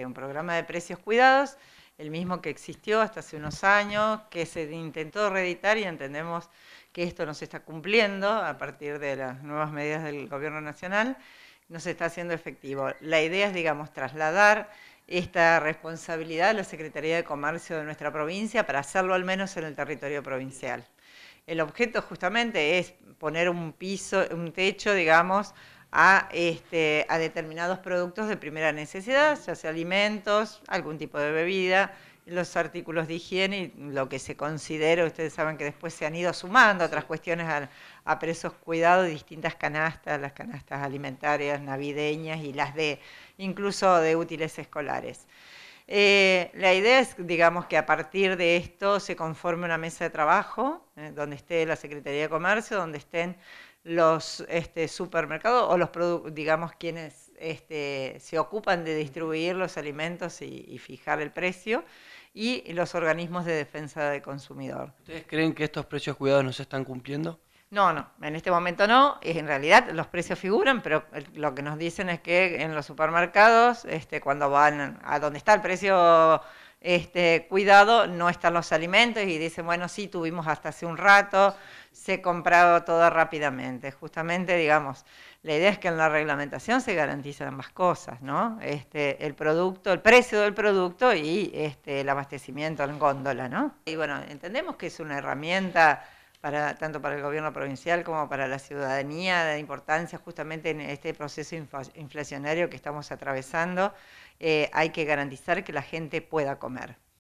Eh, un programa de precios cuidados, el mismo que existió hasta hace unos años, que se intentó reeditar y entendemos que esto no se está cumpliendo a partir de las nuevas medidas del Gobierno Nacional, no se está haciendo efectivo. La idea es, digamos, trasladar esta responsabilidad a la Secretaría de Comercio de nuestra provincia para hacerlo al menos en el territorio provincial. El objeto justamente es poner un piso, un techo, digamos, este, a, determinados productos de primera necesidad, ya sea alimentos, algún tipo de bebida, los artículos de higiene y lo que se considera, ustedes saben que después se han ido sumando otras cuestiones a, presos cuidados, distintas canastas, las canastas alimentarias, navideñas y las de incluso de útiles escolares. Eh, la idea es, digamos, que a partir de esto se conforme una mesa de trabajo, eh, donde esté la Secretaría de Comercio, donde estén los este, supermercados o los digamos quienes este, se ocupan de distribuir los alimentos y, fijar el precio y los organismos de defensa del consumidor. ¿Ustedes creen que estos precios cuidados no se están cumpliendo? No, no, en este momento no. En realidad los precios figuran, pero lo que nos dicen es que en los supermercados, este, cuando van a donde está el precio este, cuidado, no están los alimentos y dicen, bueno, sí, tuvimos hasta hace un rato, se compraba comprado todo rápidamente. Justamente, digamos, la idea es que en la reglamentación se garantizan ambas cosas, ¿no? Este, el producto, el precio del producto y este, el abastecimiento en góndola, ¿no? Y bueno, entendemos que es una herramienta para, tanto para el gobierno provincial como para la ciudadanía, de importancia justamente en este proceso inflacionario que estamos atravesando eh, hay que garantizar que la gente pueda comer.